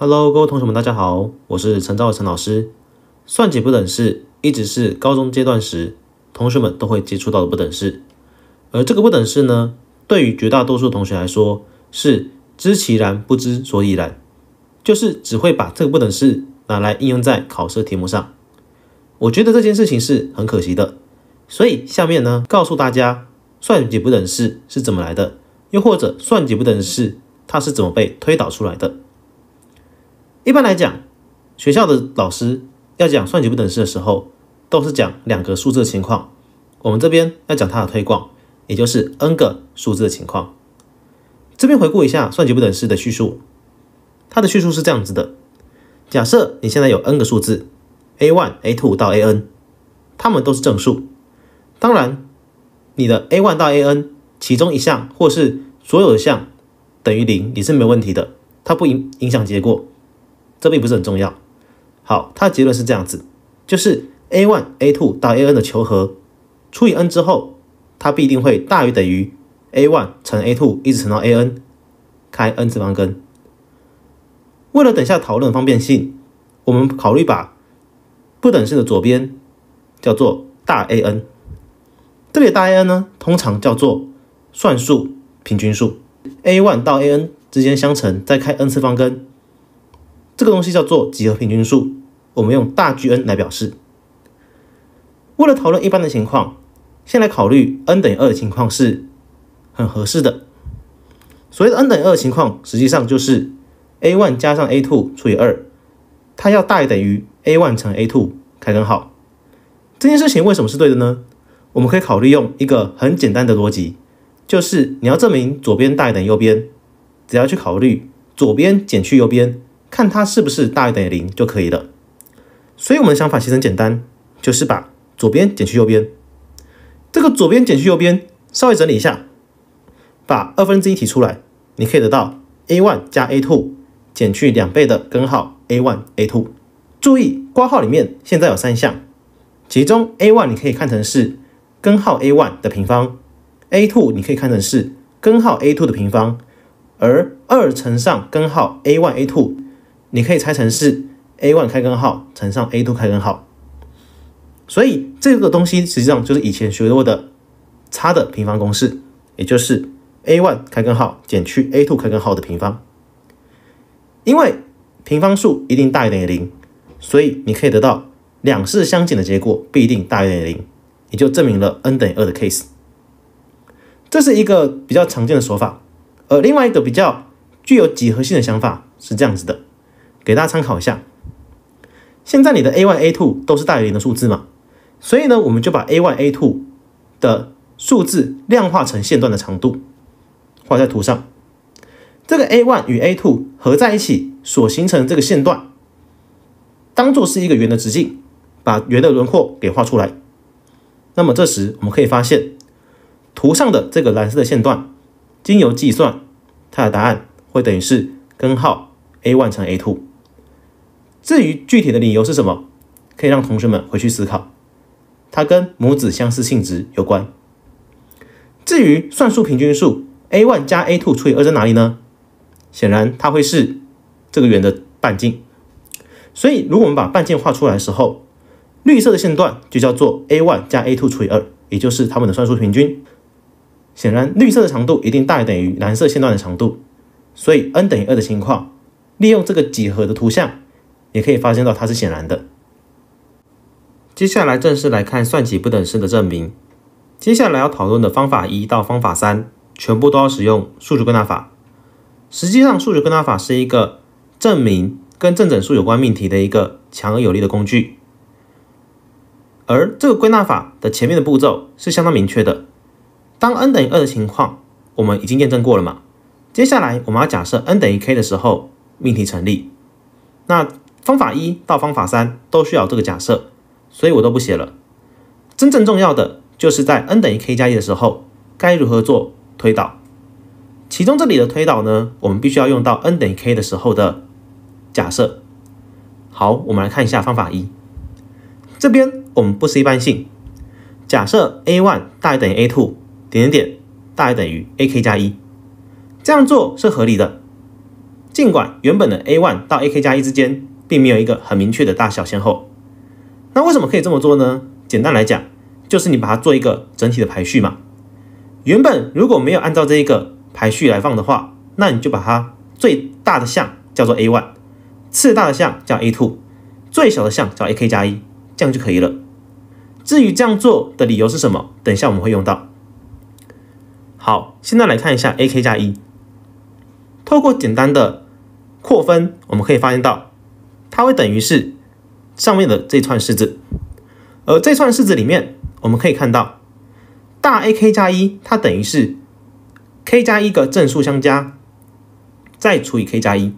Hello，各位同学们，大家好，我是陈兆的陈老师。算解不等式一直是高中阶段时同学们都会接触到的不等式，而这个不等式呢，对于绝大多数同学来说是知其然不知所以然，就是只会把这个不等式拿来应用在考试题目上。我觉得这件事情是很可惜的，所以下面呢，告诉大家算解不等式是怎么来的，又或者算解不等式它是怎么被推导出来的。一般来讲，学校的老师要讲算积不等式的时候，都是讲两个数字的情况。我们这边要讲它的推广，也就是 n 个数字的情况。这边回顾一下算积不等式的叙述，它的叙述是这样子的：假设你现在有 n 个数字 a 1、a two 到 a n，它们都是正数。当然，你的 a 1到 a n 其中一项或是所有的项等于零，也是没问题的，它不影影响结果。这并不是很重要。好，它的结论是这样子，就是 a one、a two 到 a n 的求和除以 n 之后，它必定会大于等于 a one 乘 a two 一直乘到 a n 开 n 次方根。为了等下讨论方便性，我们考虑把不等式的左边叫做大 A n。这里的大 A n 呢，通常叫做算术平均数，a one 到 a n 之间相乘再开 n 次方根。这个东西叫做几何平均数，我们用大 Gn 来表示。为了讨论一般的情况，先来考虑 n 等于二的情况是很合适的。所谓的 n 等于二的情况，实际上就是 a one 加上 a two 除以二，它要大于等于 a one 乘 a two 开根号。这件事情为什么是对的呢？我们可以考虑用一个很简单的逻辑，就是你要证明左边大于等于右边，只要去考虑左边减去右边。看它是不是大于等于零就可以了。所以我们的想法其实很简单，就是把左边减去右边。这个左边减去右边，稍微整理一下，把二分之一提出来，你可以得到 a one 加 a two 减去两倍的根号 a one a two。注意，括号里面现在有三项，其中 a one 你可以看成是根号 a one 的平方，a two 你可以看成是根号 a two 的平方，而二乘上根号 a one a two。你可以拆成是 a one 开根号乘上 a two 开根号，所以这个东西实际上就是以前学过的差的平方公式，也就是 a one 开根号减去 a two 开根号的平方。因为平方数一定大于等于零，所以你可以得到两式相减的结果必定大于等于零，也就证明了 n 等于二的 case。这是一个比较常见的手法，而另外一个比较具有几何性的想法是这样子的。给大家参考一下，现在你的 a one a two 都是大于零的数字嘛，所以呢，我们就把 a one a two 的数字量化成线段的长度，画在图上。这个 a one 与 a two 合在一起所形成这个线段，当做是一个圆的直径，把圆的轮廓给画出来。那么这时我们可以发现，图上的这个蓝色的线段，经由计算，它的答案会等于是根号 a one 乘 a two。至于具体的理由是什么，可以让同学们回去思考。它跟母子相似性质有关。至于算术平均数 a one 加 a two 除以二在哪里呢？显然它会是这个圆的半径。所以如果我们把半径画出来的时候，绿色的线段就叫做 a one 加 a two 除以二，也就是它们的算术平均。显然绿色的长度一定大于等于蓝色线段的长度。所以 n 等于二的情况，利用这个几何的图像。也可以发现到它是显然的。接下来正式来看算起不等式的证明。接下来要讨论的方法一到方法三，全部都要使用数学归纳法。实际上，数学归纳法是一个证明跟正整数有关命题的一个强而有力的工具。而这个归纳法的前面的步骤是相当明确的。当 n 等于二的情况，我们已经验证过了嘛？接下来我们要假设 n 等于 k 的时候，命题成立。那方法一到方法三都需要这个假设，所以我都不写了。真正重要的就是在 n 等于 k 加一的时候该如何做推导。其中这里的推导呢，我们必须要用到 n 等于 k 的时候的假设。好，我们来看一下方法一。这边我们不是一般性，假设 a1 大于等于 a2 点点点大于等于 ak 加一，这样做是合理的。尽管原本的 a1 到 ak 加一之间。并没有一个很明确的大小先后。那为什么可以这么做呢？简单来讲，就是你把它做一个整体的排序嘛。原本如果没有按照这一个排序来放的话，那你就把它最大的项叫做 a one，次大的项叫 a two，最小的项叫 a k 加一，这样就可以了。至于这样做的理由是什么，等一下我们会用到。好，现在来看一下 a k 加一。透过简单的扩分，我们可以发现到。它会等于是上面的这串式子，而这串式子里面，我们可以看到大 a k 加一，它等于是 k 加一个正数相加，再除以 k 加一，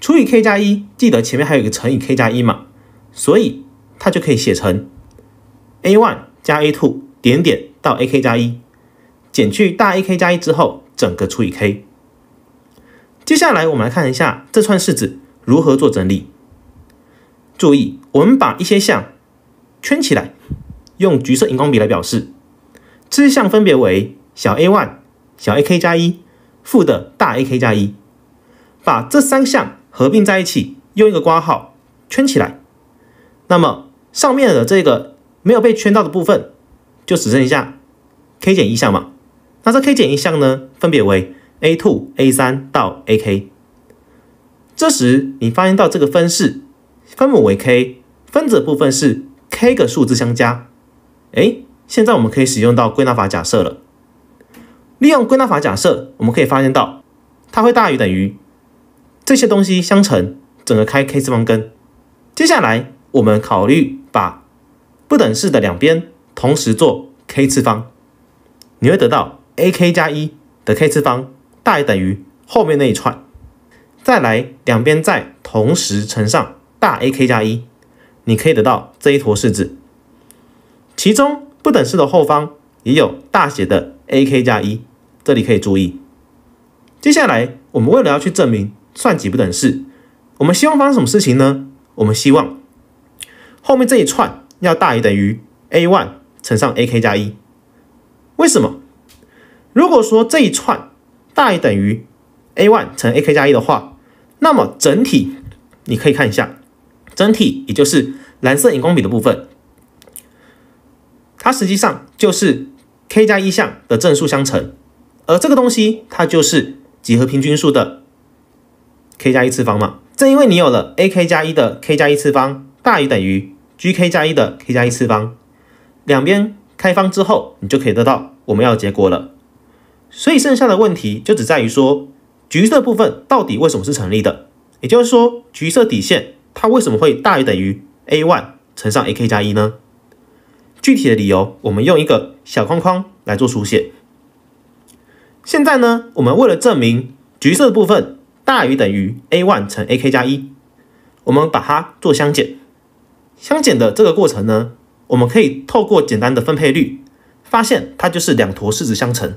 除以 k 加一，记得前面还有一个乘以 k 加一嘛，所以它就可以写成 a one 加 a two 点点到 a k 加一，减去大 a k 加一之后，整个除以 k。接下来我们来看一下这串式子如何做整理。注意，我们把一些项圈起来，用橘色荧光笔来表示。这些项分别为小 a one、小 a k 加一、负的大 a k 加一。把这三项合并在一起，用一个括号圈起来。那么上面的这个没有被圈到的部分，就只剩一下 k 减一项嘛？那这 k 减一项呢，分别为 a two、a 三到 a k。这时你发现到这个分式。分母为 k，分子部分是 k 个数字相加。哎，现在我们可以使用到归纳法假设了。利用归纳法假设，我们可以发现到它会大于等于这些东西相乘，整个开 k 次方根。接下来我们考虑把不等式的两边同时做 k 次方，你会得到 a k 加一的 k 次方大于等于后面那一串。再来两边再同时乘上。大 a k 加一，你可以得到这一坨式子，其中不等式的后方也有大写的 a k 加一，这里可以注意。接下来我们为了要去证明算几不等式，我们希望发生什么事情呢？我们希望后面这一串要大于等于 a one 乘上 a k 加一。为什么？如果说这一串大于等于 a one 乘 a k 加一的话，那么整体你可以看一下。整体也就是蓝色荧光笔的部分，它实际上就是 k 加一项的正数相乘，而这个东西它就是几何平均数的 k 加一次方嘛。正因为你有了 a k 加一的 k 加一次方大于等于 g k 加一的 k 加一次方，两边开方之后，你就可以得到我们要结果了。所以剩下的问题就只在于说，橘色部分到底为什么是成立的？也就是说，橘色底线。它为什么会大于等于 a one 乘上 a k 加一呢？具体的理由，我们用一个小框框来做书写。现在呢，我们为了证明橘色的部分大于等于 a one 乘 a k 加一，我们把它做相减。相减的这个过程呢，我们可以透过简单的分配率，发现它就是两坨式子相乘。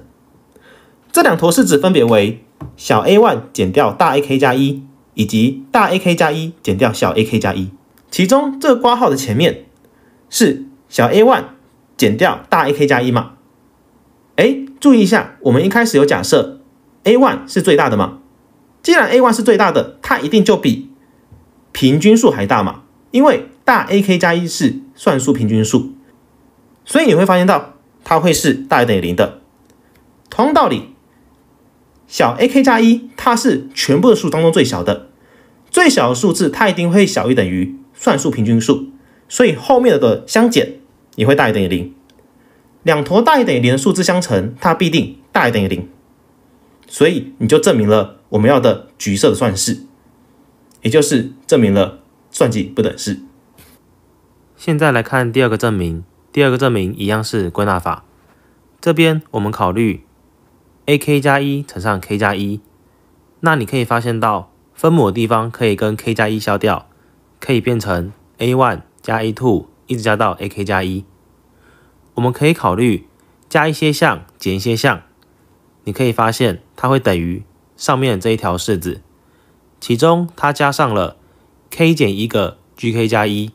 这两坨式子分别为小 a one 减掉大 a k 加一。以及大 a k 加一减掉小 a k 加一，其中这个括号的前面是小 a one 减掉大 a k 加一嘛？哎，注意一下，我们一开始有假设 a one 是最大的嘛？既然 a one 是最大的，它一定就比平均数还大嘛？因为大 a k 加一是算术平均数，所以你会发现到它会是大于等于零的。同道理。小 a k 加一，它是全部的数当中最小的，最小的数字它一定会小于等于算术平均数，所以后面的相减也会大于等于零，两坨大于等于零的数字相乘，它必定大于等于零，所以你就证明了我们要的橘色的算式，也就是证明了算计不等式。现在来看第二个证明，第二个证明一样是归纳法，这边我们考虑。a k 加一乘上 k 加一，那你可以发现到分母的地方可以跟 k 加一消掉，可以变成 a one 加 a two 一直加到 a k 加一。我们可以考虑加一些项减一些项，你可以发现它会等于上面这一条式子，其中它加上了 k 减一个 g k 加一，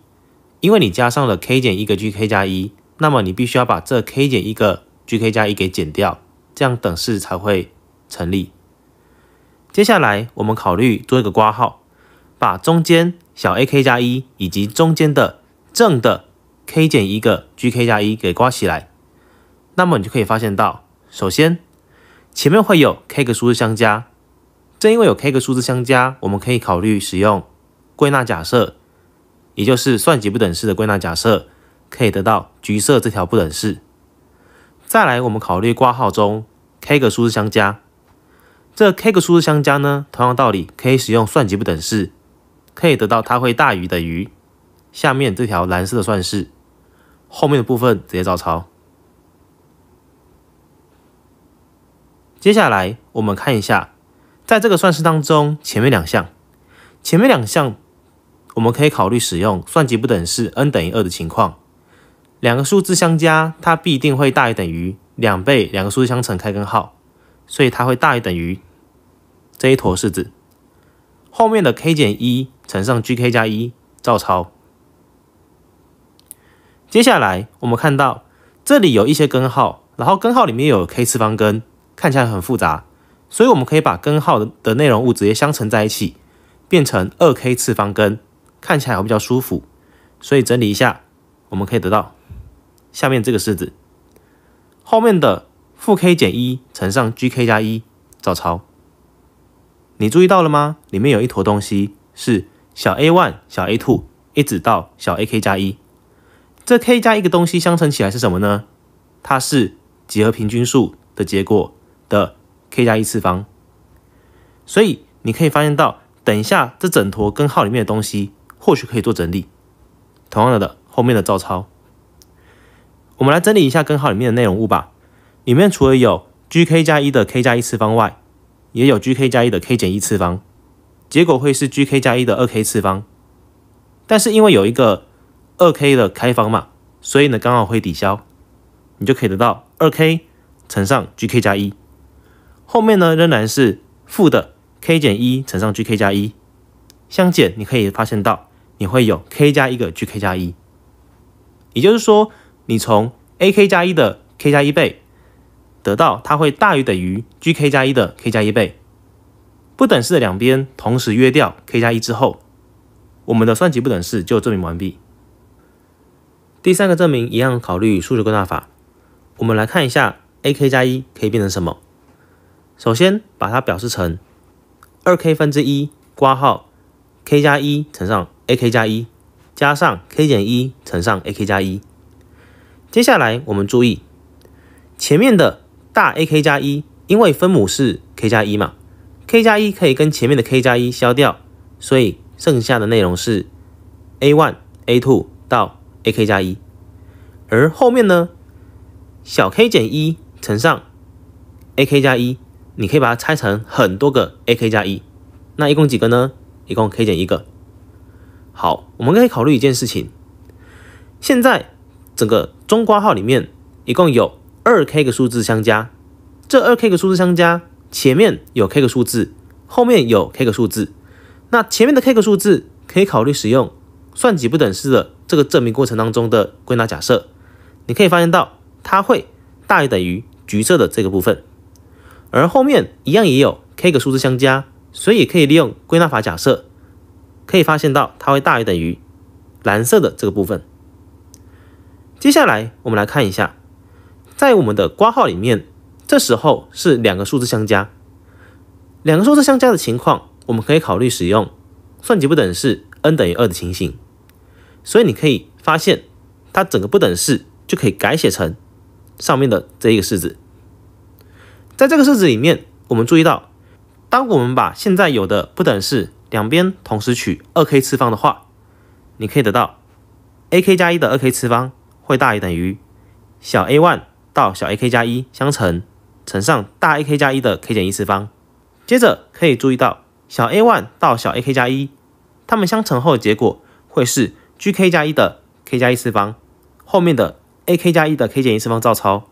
因为你加上了 k 减一个 g k 加一，那么你必须要把这 k 减一个 g k 加一给减掉。这样等式才会成立。接下来，我们考虑做一个刮号，把中间小 ak 加一以及中间的正的 k 减一个 gk 加一给刮起来。那么你就可以发现到，首先前面会有 k 个数字相加。正因为有 k 个数字相加，我们可以考虑使用归纳假设，也就是算几不等式的归纳假设，可以得到橘色这条不等式。再来，我们考虑括号中 k 个数字相加，这 k 个数字相加呢，同样道理可以使用算级不等式，可以得到它会大于等于下面这条蓝色的算式，后面的部分直接照抄。接下来我们看一下，在这个算式当中，前面两项，前面两项，我们可以考虑使用算级不等式 n 等于二的情况。两个数字相加，它必定会大于等于两倍两个数字相乘开根号，所以它会大于等于这一坨式子后面的 k 减一乘上 gk 加一照抄。接下来我们看到这里有一些根号，然后根号里面有 k 次方根，看起来很复杂，所以我们可以把根号的内容物直接相乘在一起，变成二 k 次方根，看起来会比较舒服。所以整理一下，我们可以得到。下面这个式子，后面的负 k 减一乘上 gk 加一照抄，你注意到了吗？里面有一坨东西，是小 a one、小 a two 一直到小 ak 加一，这 k 加一个东西相乘起来是什么呢？它是几何平均数的结果的 k 加一次方，所以你可以发现到，等一下这整坨根号里面的东西或许可以做整理。同样的，后面的照抄。我们来整理一下根号里面的内容物吧。里面除了有 g k 加一的 k 加一次方外，也有 g k 加一的 k 减一次方，结果会是 g k 加一的二 k 次方。但是因为有一个二 k 的开方嘛，所以呢刚好会抵消，你就可以得到二 k 乘上 g k 加一。后面呢仍然是负的 k 减一乘上 g k 加一，相减你可以发现到你会有 k 加一个 g k 加一，也就是说。你从 a k 加一的 k 加一倍得到，它会大于等于 g k 加一的 k 加一倍。不等式的两边同时约掉 k 加一之后，我们的算级不等式就证明完毕。第三个证明一样考虑数学归纳法，我们来看一下 a k 加一可以变成什么。首先把它表示成二 k 分之一括号 k 加一乘上 a k 加一加上 k 减一乘上 a k 加一。接下来我们注意前面的大 a k 加一，因为分母是 k 加一嘛，k 加一可以跟前面的 k 加一消掉，所以剩下的内容是 a one a two 到 a k 加一，而后面呢，小 k 减一乘上 a k 加一，你可以把它拆成很多个 a k 加一，那一共几个呢？一共 k 减一个。好，我们可以考虑一件事情，现在。整个中括号里面一共有二 k 个数字相加，这二 k 个数字相加，前面有 k 个数字，后面有 k 个数字。那前面的 k 个数字可以考虑使用算几不等式的这个证明过程当中的归纳假设，你可以发现到它会大于等于橘色的这个部分，而后面一样也有 k 个数字相加，所以可以利用归纳法假设，可以发现到它会大于等于蓝色的这个部分。接下来我们来看一下，在我们的挂号里面，这时候是两个数字相加，两个数字相加的情况，我们可以考虑使用算积不等式，n 等于二的情形，所以你可以发现，它整个不等式就可以改写成上面的这一个式子。在这个式子里面，我们注意到，当我们把现在有的不等式两边同时取二 k 次方的话，你可以得到 a k 加一的二 k 次方。会大于等于小 a1 到小 ak 加一相乘，乘上大 ak 加一的 k 减一次方。接着可以注意到小 a1 到小 ak 加一，它们相乘后的结果会是 gk 加一的 k 加一次方，后面的 ak 加一的 k 减一次方照抄。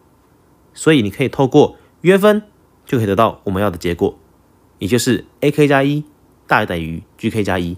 所以你可以透过约分就可以得到我们要的结果，也就是 ak 加一大于等于 gk 加一。